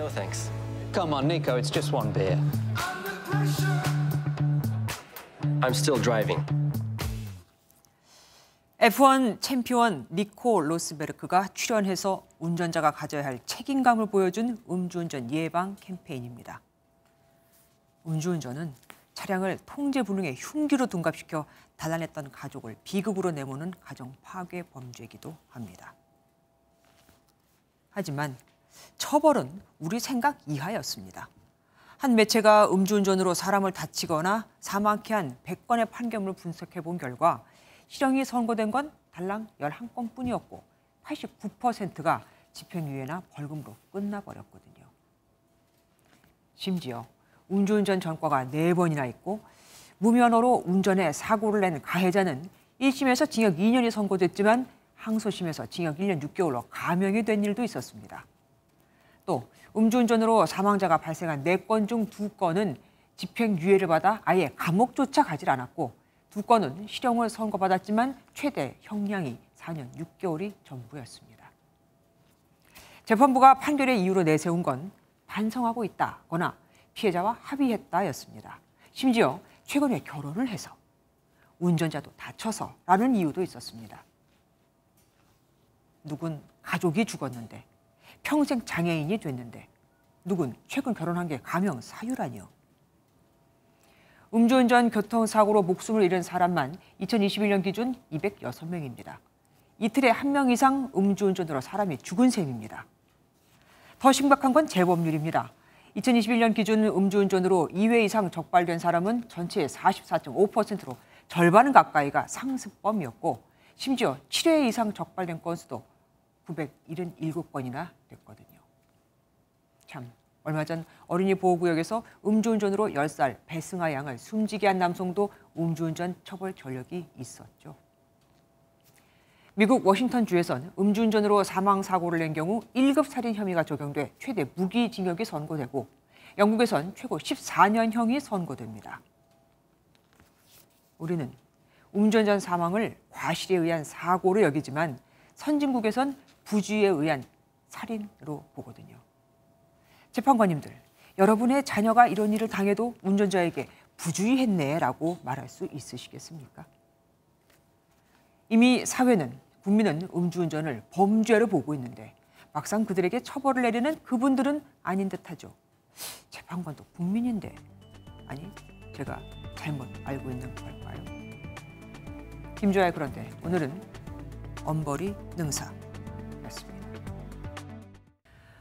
No thanks. Come on, Nico, it's just one beer. I'm still driving. F1 챔피언 니코 로스베르크가 출연해서 운전자가 가져야 할 책임감을 보여준 음주운전 예방 캠페인입니다. 음주운전은 차량을 통제 불능의 흉기로 둔갑시켜 단란했던 가족을 비극으로 내모는 가정 파괴 범죄이기도 합니다. 하지만 처벌은 우리 생각 이하였습니다. 한 매체가 음주운전으로 사람을 다치거나 사망케 한 100건의 판결을 분석해 본 결과 실형이 선고된 건 달랑 11건 뿐이었고 89%가 집행유예나 벌금으로 끝나버렸거든요. 심지어 음주운전 전과가 4번이나 있고 무면허로 운전해 사고를 낸 가해자는 1심에서 징역 2년이 선고됐지만 항소심에서 징역 1년 6개월로 감형이 된 일도 있었습니다. 또 음주운전으로 사망자가 발생한 4건 중 2건은 집행유예를 받아 아예 감옥조차 가질 않았고 2건은 실형을 선고받았지만 최대 형량이 4년 6개월이 전부였습니다. 재판부가 판결의 이유로 내세운 건 반성하고 있다거나 피해자와 합의했다였습니다. 심지어 최근에 결혼을 해서 운전자도 다쳐서라는 이유도 있었습니다. 누군 가족이 죽었는데 평생 장애인이 됐는데 누군 최근 결혼한 게 가명 사유라니요. 음주운전 교통사고로 목숨을 잃은 사람만 2021년 기준 206명입니다. 이틀에 한 명 이상 음주운전으로 사람이 죽은 셈입니다. 더 심각한 건 재범률입니다. 2021년 기준 음주운전으로 2회 이상 적발된 사람은 전체의 44.5%로 절반 가까이가 상습범이었고 심지어 7회 이상 적발된 건수도 977건이나 됐거든요. 참 얼마 전 어린이 보호구역에서 음주운전으로 10살 배승아 양을 숨지게 한 남성도 음주운전 처벌 결력이 있었죠. 미국 워싱턴주에선 음주운전으로 사망사고를 낸 경우 1급 살인 혐의가 적용돼 최대 무기징역이 선고되고 영국에선 최고 14년형이 선고됩니다. 우리는 음주운전 사망을 과실에 의한 사고로 여기지만 선진국에선 부주의에 의한 살인으로 보거든요. 재판관님들, 여러분의 자녀가 이런 일을 당해도 운전자에게 부주의했네라고 말할 수 있으시겠습니까? 이미 사회는 국민은 음주운전을 범죄로 보고 있는데 막상 그들에게 처벌을 내리는 그분들은 아닌 듯하죠. 재판관도 국민인데 아니 제가 잘못 알고 있는 걸까요? 김조아의 그런데 오늘은 엄벌이 능사